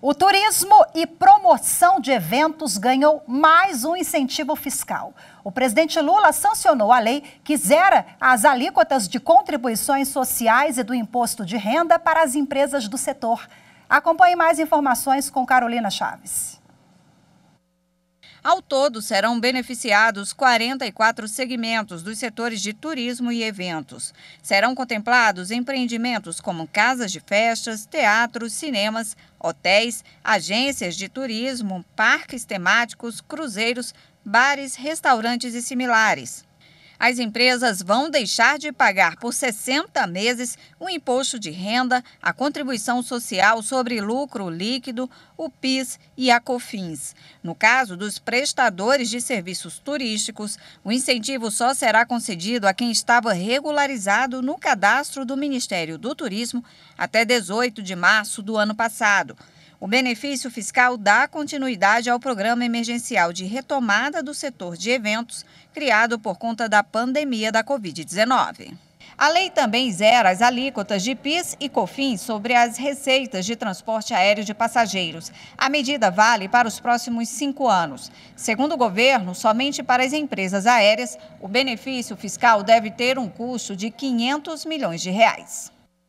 O turismo e promoção de eventos ganhou mais um incentivo fiscal. O presidente Lula sancionou a lei que zera as alíquotas de contribuições sociais e do imposto de renda para as empresas do setor. Acompanhe mais informações com Carolina Chaves. Ao todo, serão beneficiados 44 segmentos dos setores de turismo e eventos. Serão contemplados empreendimentos como casas de festas, teatros, cinemas, hotéis, agências de turismo, parques temáticos, cruzeiros, bares, restaurantes e similares. As empresas vão deixar de pagar por 60 meses o imposto de renda, a contribuição social sobre lucro líquido, o PIS e a COFINS. No caso dos prestadores de serviços turísticos, o incentivo só será concedido a quem estava regularizado no cadastro do Ministério do Turismo até 18 de março do ano passado. O benefício fiscal dá continuidade ao programa emergencial de retomada do setor de eventos, criado por conta da pandemia da Covid-19. A lei também zera as alíquotas de PIS e COFINS sobre as receitas de transporte aéreo de passageiros. A medida vale para os próximos cinco anos. Segundo o governo, somente para as empresas aéreas, o benefício fiscal deve ter um custo de 500 milhões de reais.